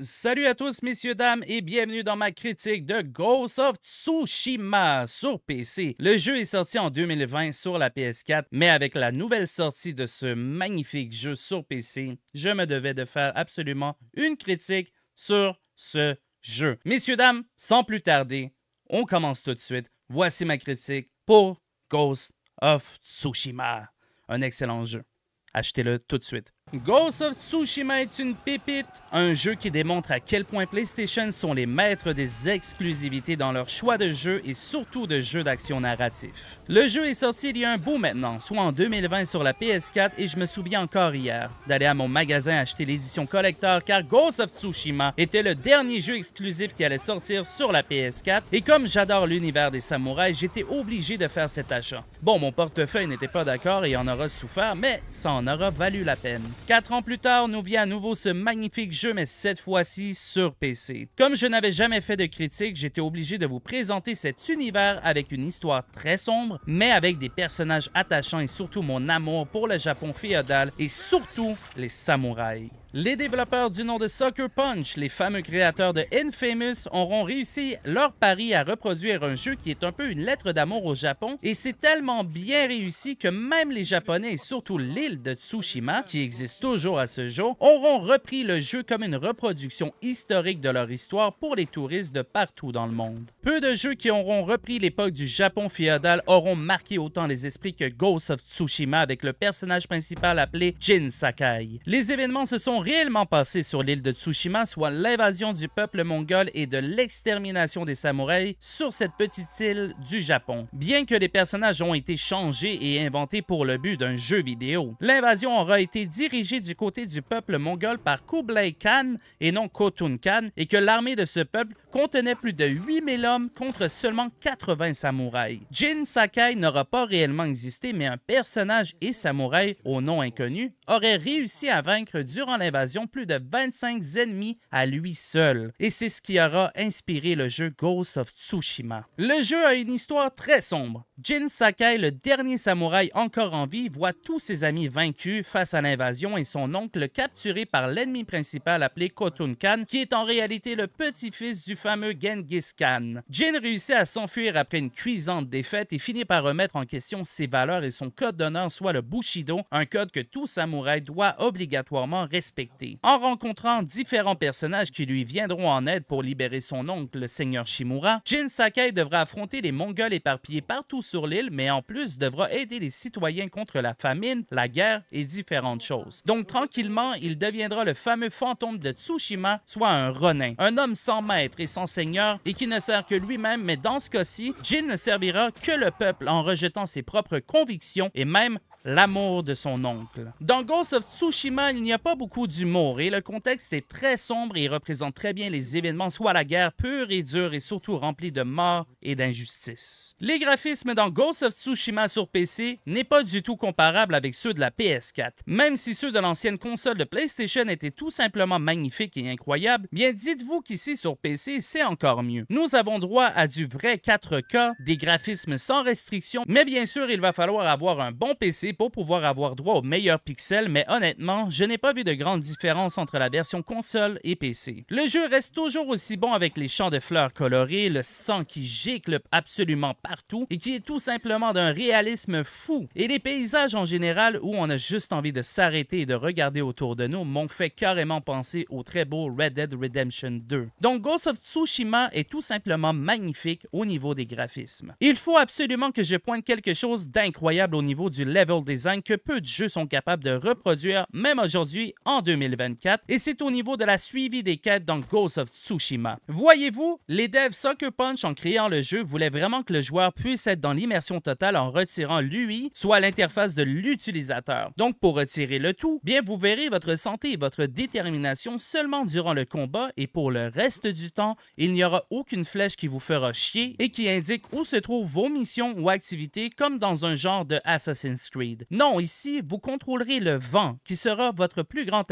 Salut à tous, messieurs, dames, et bienvenue dans ma critique de Ghost of Tsushima sur PC. Le jeu est sorti en 2020 sur la PS4, mais avec la nouvelle sortie de ce magnifique jeu sur PC, je me devais de faire absolument une critique sur ce jeu. Messieurs, dames, sans plus tarder, on commence tout de suite. Voici ma critique pour Ghost of Tsushima. Un excellent jeu. Achetez-le tout de suite. Ghost of Tsushima est une pépite, un jeu qui démontre à quel point PlayStation sont les maîtres des exclusivités dans leur choix de jeux et surtout de jeux d'action narratif. Le jeu est sorti il y a un bout maintenant, soit en 2020 sur la PS4 et je me souviens encore hier d'aller à mon magasin acheter l'édition collector car Ghost of Tsushima était le dernier jeu exclusif qui allait sortir sur la PS4 et comme j'adore l'univers des samouraïs, j'étais obligé de faire cet achat. Bon, mon portefeuille n'était pas d'accord et en aura souffert, mais ça en aura valu la peine. Quatre ans plus tard, nous vient à nouveau ce magnifique jeu, mais cette fois-ci sur PC. Comme je n'avais jamais fait de critique, j'étais obligé de vous présenter cet univers avec une histoire très sombre, mais avec des personnages attachants et surtout mon amour pour le Japon féodal et surtout les samouraïs. Les développeurs du nom de Soccer Punch, les fameux créateurs de Infamous, auront réussi leur pari à reproduire un jeu qui est un peu une lettre d'amour au Japon, et c'est tellement bien réussi que même les Japonais, et surtout l'île de Tsushima, qui existe toujours à ce jour, auront repris le jeu comme une reproduction historique de leur histoire pour les touristes de partout dans le monde. Peu de jeux qui auront repris l'époque du Japon féodal auront marqué autant les esprits que Ghost of Tsushima avec le personnage principal appelé Jin Sakai. Les événements se sont réellement passé sur l'île de Tsushima, soit l'invasion du peuple mongol et de l'extermination des samouraïs sur cette petite île du Japon. Bien que les personnages ont été changés et inventés pour le but d'un jeu vidéo, l'invasion aura été dirigée du côté du peuple mongol par Kublai Khan et non Khotun Khan et que l'armée de ce peuple contenait plus de 8000 hommes contre seulement 80 samouraïs. Jin Sakai n'aura pas réellement existé, mais un personnage et samouraï au nom inconnu aurait réussi à vaincre durant la invasion plus de 25 ennemis à lui seul, et c'est ce qui aura inspiré le jeu Ghost of Tsushima. Le jeu a une histoire très sombre. Jin Sakai, le dernier samouraï encore en vie, voit tous ses amis vaincus face à l'invasion et son oncle capturé par l'ennemi principal appelé Kotun Khan, qui est en réalité le petit-fils du fameux Genghis Khan. Jin réussit à s'enfuir après une cuisante défaite et finit par remettre en question ses valeurs et son code d'honneur, soit le Bushido, un code que tout samouraï doit obligatoirement respecter en rencontrant différents personnages qui lui viendront en aide pour libérer son oncle, le seigneur Shimura. Jin Sakai devra affronter les Mongols éparpillés partout sur l'île, mais en plus devra aider les citoyens contre la famine, la guerre et différentes choses. Donc tranquillement, il deviendra le fameux fantôme de Tsushima, soit un Renin, un homme sans maître et sans seigneur et qui ne sert que lui-même, mais dans ce cas-ci, Jin ne servira que le peuple en rejetant ses propres convictions et même l'amour de son oncle. Dans Ghost of Tsushima, il n'y a pas beaucoup du et Le contexte est très sombre et représente très bien les événements, soit la guerre pure et dure et surtout remplie de morts et d'injustice Les graphismes dans Ghost of Tsushima sur PC n'est pas du tout comparable avec ceux de la PS4. Même si ceux de l'ancienne console de PlayStation étaient tout simplement magnifiques et incroyables, bien dites-vous qu'ici sur PC, c'est encore mieux. Nous avons droit à du vrai 4K, des graphismes sans restriction, mais bien sûr, il va falloir avoir un bon PC pour pouvoir avoir droit aux meilleurs pixels, mais honnêtement, je n'ai pas vu de grande différence entre la version console et PC. Le jeu reste toujours aussi bon avec les champs de fleurs colorés, le sang qui gicle absolument partout et qui est tout simplement d'un réalisme fou. Et les paysages en général où on a juste envie de s'arrêter et de regarder autour de nous m'ont fait carrément penser au très beau Red Dead Redemption 2. Donc Ghost of Tsushima est tout simplement magnifique au niveau des graphismes. Il faut absolument que je pointe quelque chose d'incroyable au niveau du level design que peu de jeux sont capables de reproduire même aujourd'hui en 2024 et c'est au niveau de la suivi des quêtes dans Ghost of Tsushima. Voyez-vous, les devs Sucker Punch en créant le jeu voulaient vraiment que le joueur puisse être dans l'immersion totale en retirant l'UI, soit l'interface de l'utilisateur. Donc pour retirer le tout, bien vous verrez votre santé et votre détermination seulement durant le combat et pour le reste du temps, il n'y aura aucune flèche qui vous fera chier et qui indique où se trouvent vos missions ou activités comme dans un genre de Assassin's Creed. Non, ici, vous contrôlerez le vent qui sera votre plus grand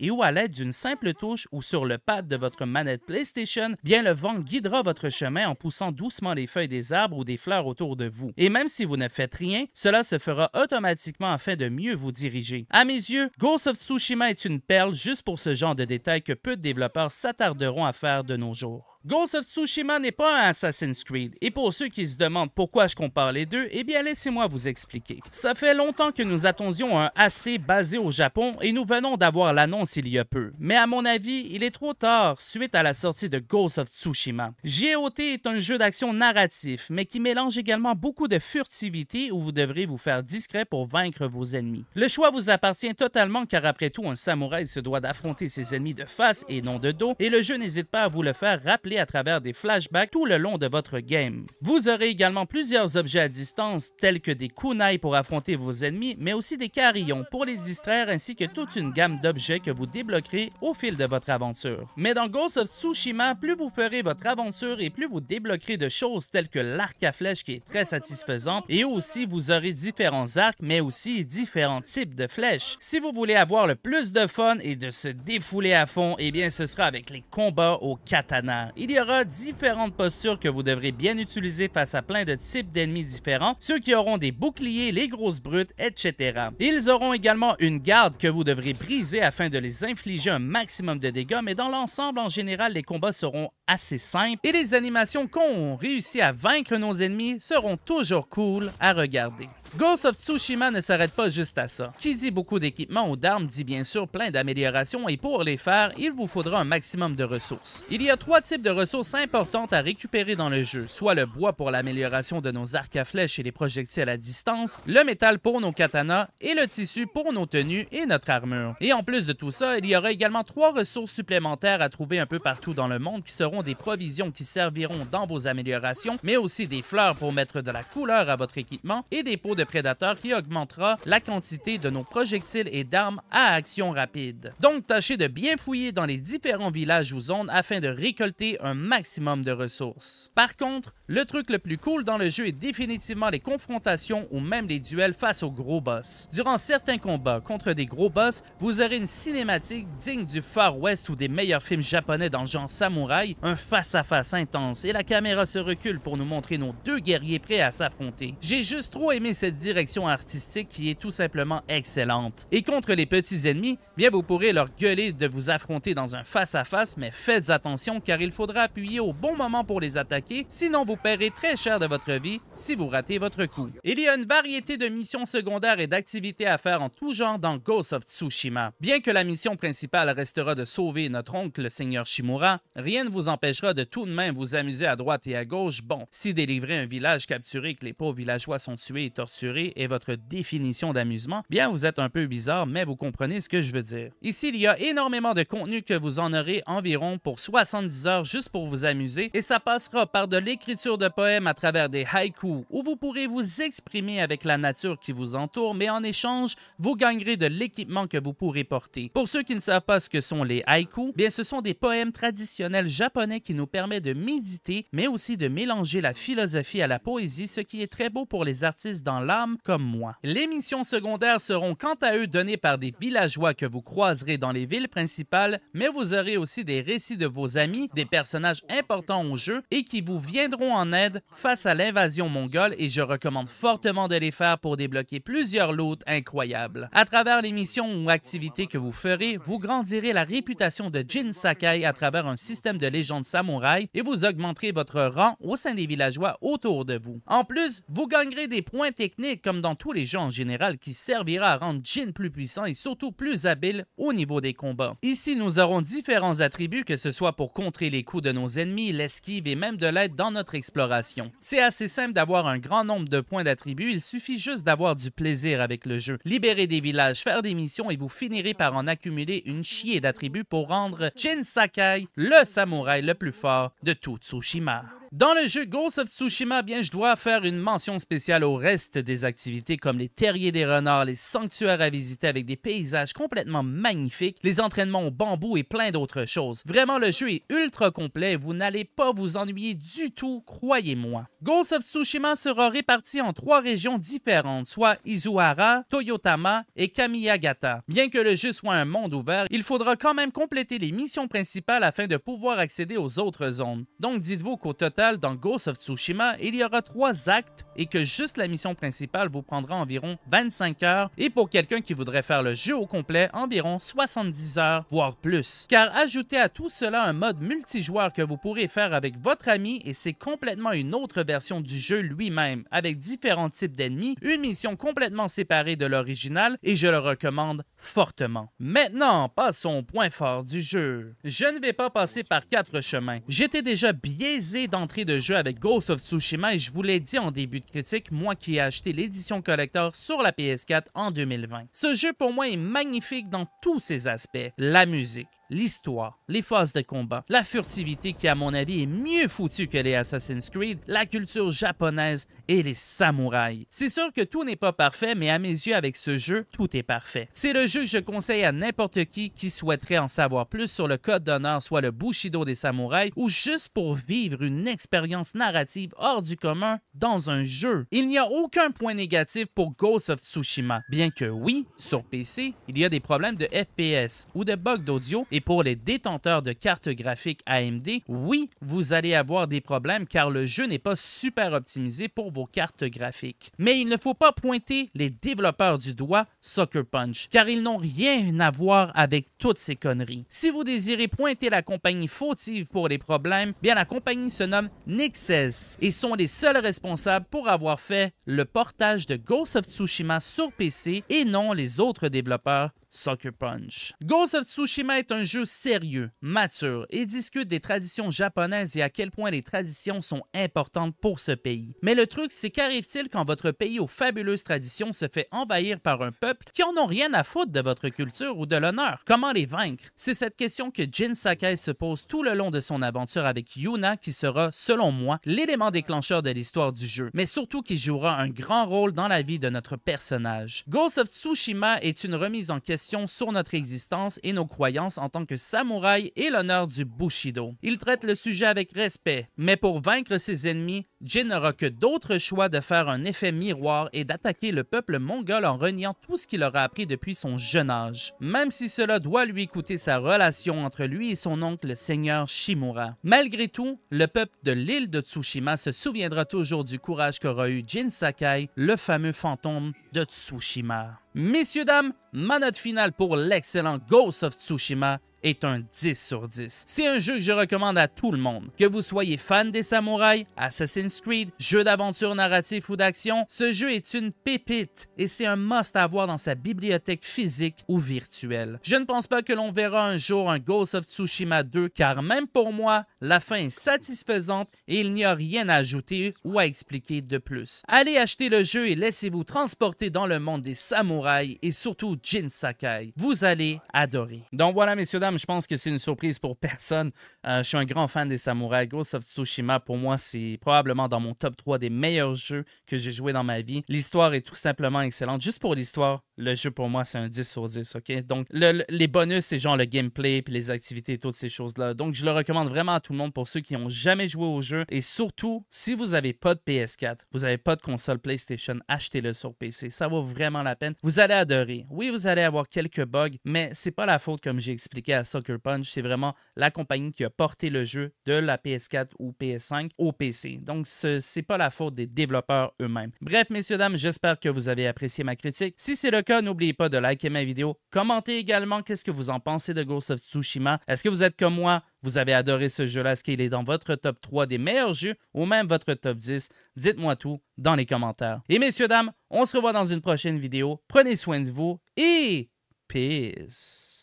et ou à l'aide d'une simple touche ou sur le pad de votre manette PlayStation, bien le vent guidera votre chemin en poussant doucement les feuilles des arbres ou des fleurs autour de vous. Et même si vous ne faites rien, cela se fera automatiquement afin de mieux vous diriger. À mes yeux, Ghost of Tsushima est une perle juste pour ce genre de détails que peu de développeurs s'attarderont à faire de nos jours. Ghost of Tsushima n'est pas un Assassin's Creed, et pour ceux qui se demandent pourquoi je compare les deux, eh bien laissez-moi vous expliquer. Ça fait longtemps que nous attendions un AC basé au Japon et nous venons d'avoir l'annonce il y a peu, mais à mon avis, il est trop tard suite à la sortie de Ghost of Tsushima. GOT est un jeu d'action narratif, mais qui mélange également beaucoup de furtivité où vous devrez vous faire discret pour vaincre vos ennemis. Le choix vous appartient totalement car après tout, un samouraï se doit d'affronter ses ennemis de face et non de dos, et le jeu n'hésite pas à vous le faire rappeler à travers des flashbacks tout le long de votre game. Vous aurez également plusieurs objets à distance, tels que des kunai pour affronter vos ennemis, mais aussi des carillons pour les distraire ainsi que toute une gamme d'objets que vous débloquerez au fil de votre aventure. Mais dans Ghost of Tsushima, plus vous ferez votre aventure et plus vous débloquerez de choses telles que l'arc à flèche qui est très satisfaisant et aussi vous aurez différents arcs mais aussi différents types de flèches. Si vous voulez avoir le plus de fun et de se défouler à fond, eh bien ce sera avec les combats au katana. Il y aura différentes postures que vous devrez bien utiliser face à plein de types d'ennemis différents, ceux qui auront des boucliers, les grosses brutes, etc. Ils auront également une garde que vous devrez briser afin de les infliger un maximum de dégâts, mais dans l'ensemble, en général, les combats seront assez simple, et les animations qu'on réussit à vaincre nos ennemis seront toujours cool à regarder. Ghost of Tsushima ne s'arrête pas juste à ça. Qui dit beaucoup d'équipements ou d'armes dit bien sûr plein d'améliorations et pour les faire, il vous faudra un maximum de ressources. Il y a trois types de ressources importantes à récupérer dans le jeu, soit le bois pour l'amélioration de nos arcs à flèches et les projectiles à distance, le métal pour nos katanas et le tissu pour nos tenues et notre armure. Et en plus de tout ça, il y aura également trois ressources supplémentaires à trouver un peu partout dans le monde qui seront des provisions qui serviront dans vos améliorations, mais aussi des fleurs pour mettre de la couleur à votre équipement et des pots de prédateurs qui augmentera la quantité de nos projectiles et d'armes à action rapide. Donc tâchez de bien fouiller dans les différents villages ou zones afin de récolter un maximum de ressources. Par contre, le truc le plus cool dans le jeu est définitivement les confrontations ou même les duels face aux gros boss. Durant certains combats contre des gros boss, vous aurez une cinématique digne du Far West ou des meilleurs films japonais dans le genre samouraï, un face-à-face intense et la caméra se recule pour nous montrer nos deux guerriers prêts à s'affronter. J'ai juste trop aimé cette direction artistique qui est tout simplement excellente. Et contre les petits ennemis, bien vous pourrez leur gueuler de vous affronter dans un face-à-face, mais faites attention car il faudra appuyer au bon moment pour les attaquer, sinon vous paierez très cher de votre vie si vous ratez votre coup. Il y a une variété de missions secondaires et d'activités à faire en tout genre dans Ghost of Tsushima. Bien que la mission principale restera de sauver notre oncle, le Seigneur Shimura, rien ne vous en empêchera de tout de même vous amuser à droite et à gauche. Bon, si délivrer un village capturé que les pauvres villageois sont tués et torturés est votre définition d'amusement, bien vous êtes un peu bizarre, mais vous comprenez ce que je veux dire. Ici, il y a énormément de contenu que vous en aurez environ pour 70 heures juste pour vous amuser et ça passera par de l'écriture de poèmes à travers des haïkus où vous pourrez vous exprimer avec la nature qui vous entoure, mais en échange, vous gagnerez de l'équipement que vous pourrez porter. Pour ceux qui ne savent pas ce que sont les haïkus, bien ce sont des poèmes traditionnels japonais qui nous permet de méditer, mais aussi de mélanger la philosophie à la poésie, ce qui est très beau pour les artistes dans l'âme comme moi. Les missions secondaires seront quant à eux données par des villageois que vous croiserez dans les villes principales, mais vous aurez aussi des récits de vos amis, des personnages importants au jeu et qui vous viendront en aide face à l'invasion mongole et je recommande fortement de les faire pour débloquer plusieurs loots incroyables. À travers les missions ou activités que vous ferez, vous grandirez la réputation de Jin Sakai à travers un système de légende de samouraï et vous augmenterez votre rang au sein des villageois autour de vous. En plus, vous gagnerez des points techniques comme dans tous les jeux en général qui servira à rendre Jin plus puissant et surtout plus habile au niveau des combats. Ici, nous aurons différents attributs que ce soit pour contrer les coups de nos ennemis, l'esquive et même de l'aide dans notre exploration. C'est assez simple d'avoir un grand nombre de points d'attributs, il suffit juste d'avoir du plaisir avec le jeu. Libérer des villages, faire des missions et vous finirez par en accumuler une chier d'attributs pour rendre Jin Sakai le samouraï le plus fort de tout Tsushima. Dans le jeu Ghost of Tsushima, bien, je dois faire une mention spéciale au reste des activités comme les terriers des renards, les sanctuaires à visiter avec des paysages complètement magnifiques, les entraînements au bambou et plein d'autres choses. Vraiment, le jeu est ultra complet, vous n'allez pas vous ennuyer du tout, croyez-moi. Ghost of Tsushima sera réparti en trois régions différentes, soit Izuhara, Toyotama et Kamiyagata. Bien que le jeu soit un monde ouvert, il faudra quand même compléter les missions principales afin de pouvoir accéder aux autres zones. Donc dites-vous qu'au total, dans Ghost of Tsushima, il y aura trois actes et que juste la mission principale vous prendra environ 25 heures et pour quelqu'un qui voudrait faire le jeu au complet, environ 70 heures, voire plus. Car ajoutez à tout cela un mode multijoueur que vous pourrez faire avec votre ami et c'est complètement une autre version du jeu lui-même, avec différents types d'ennemis, une mission complètement séparée de l'original et je le recommande fortement. Maintenant, passons au point fort du jeu. Je ne vais pas passer par quatre chemins. J'étais déjà biaisé dans de jeu avec Ghost of Tsushima et je vous l'ai dit en début de critique, moi qui ai acheté l'édition collector sur la PS4 en 2020. Ce jeu pour moi est magnifique dans tous ses aspects. La musique, l'histoire, les phases de combat, la furtivité qui, à mon avis, est mieux foutue que les Assassin's Creed, la culture japonaise et les samouraïs. C'est sûr que tout n'est pas parfait, mais à mes yeux, avec ce jeu, tout est parfait. C'est le jeu que je conseille à n'importe qui qui souhaiterait en savoir plus sur le code d'honneur, soit le Bushido des samouraïs, ou juste pour vivre une expérience narrative hors du commun dans un jeu. Il n'y a aucun point négatif pour Ghost of Tsushima, bien que oui, sur PC, il y a des problèmes de FPS ou de bugs d'audio et pour les détenteurs de cartes graphiques AMD, oui, vous allez avoir des problèmes car le jeu n'est pas super optimisé pour vos cartes graphiques. Mais il ne faut pas pointer les développeurs du doigt Sucker Punch car ils n'ont rien à voir avec toutes ces conneries. Si vous désirez pointer la compagnie fautive pour les problèmes, bien la compagnie se nomme Nixes et sont les seuls responsables pour avoir fait le portage de Ghost of Tsushima sur PC et non les autres développeurs Sucker Punch. Ghost of Tsushima est un jeu sérieux, mature et discute des traditions japonaises et à quel point les traditions sont importantes pour ce pays. Mais le truc, c'est qu'arrive-t-il quand votre pays aux fabuleuses traditions se fait envahir par un peuple qui en ont rien à foutre de votre culture ou de l'honneur? Comment les vaincre? C'est cette question que Jin Sakai se pose tout le long de son aventure avec Yuna qui sera, selon moi, l'élément déclencheur de l'histoire du jeu, mais surtout qui jouera un grand rôle dans la vie de notre personnage. Ghost of Tsushima est une remise en question sur notre existence et nos croyances en tant que samouraï et l'honneur du Bushido. Il traite le sujet avec respect, mais pour vaincre ses ennemis, Jin n'aura que d'autres choix de faire un effet miroir et d'attaquer le peuple mongol en reniant tout ce qu'il aura appris depuis son jeune âge, même si cela doit lui coûter sa relation entre lui et son oncle le seigneur Shimura. Malgré tout, le peuple de l'île de Tsushima se souviendra toujours du courage qu'aura eu Jin Sakai, le fameux fantôme de Tsushima. Messieurs, dames, ma note finale pour l'excellent Ghost of Tsushima est un 10 sur 10. C'est un jeu que je recommande à tout le monde. Que vous soyez fan des samouraïs, Assassin's Creed, jeu d'aventure narratif ou d'action, ce jeu est une pépite et c'est un must à avoir dans sa bibliothèque physique ou virtuelle. Je ne pense pas que l'on verra un jour un Ghost of Tsushima 2 car même pour moi, la fin est satisfaisante et il n'y a rien à ajouter ou à expliquer de plus. Allez acheter le jeu et laissez-vous transporter dans le monde des samouraïs et surtout Jin Sakai. Vous allez adorer. Donc voilà messieurs je pense que c'est une surprise pour personne. Euh, je suis un grand fan des samouraïs. Ghost of Tsushima, pour moi, c'est probablement dans mon top 3 des meilleurs jeux que j'ai joué dans ma vie. L'histoire est tout simplement excellente. Juste pour l'histoire, le jeu pour moi, c'est un 10 sur 10, OK? Donc, les bonus, c'est genre le gameplay, puis les activités et toutes ces choses-là. Donc, je le recommande vraiment à tout le monde pour ceux qui n'ont jamais joué au jeu. Et surtout, si vous n'avez pas de PS4, vous n'avez pas de console PlayStation, achetez-le sur PC. Ça vaut vraiment la peine. Vous allez adorer. Oui, vous allez avoir quelques bugs, mais c'est pas la faute, comme j'ai expliqué Soccer Punch, c'est vraiment la compagnie qui a porté le jeu de la PS4 ou PS5 au PC. Donc, ce n'est pas la faute des développeurs eux-mêmes. Bref, messieurs, dames, j'espère que vous avez apprécié ma critique. Si c'est le cas, n'oubliez pas de liker ma vidéo. Commentez également qu'est-ce que vous en pensez de Ghost of Tsushima. Est-ce que vous êtes comme moi? Vous avez adoré ce jeu-là? Est-ce qu'il est dans votre top 3 des meilleurs jeux ou même votre top 10? Dites-moi tout dans les commentaires. Et messieurs, dames, on se revoit dans une prochaine vidéo. Prenez soin de vous et peace!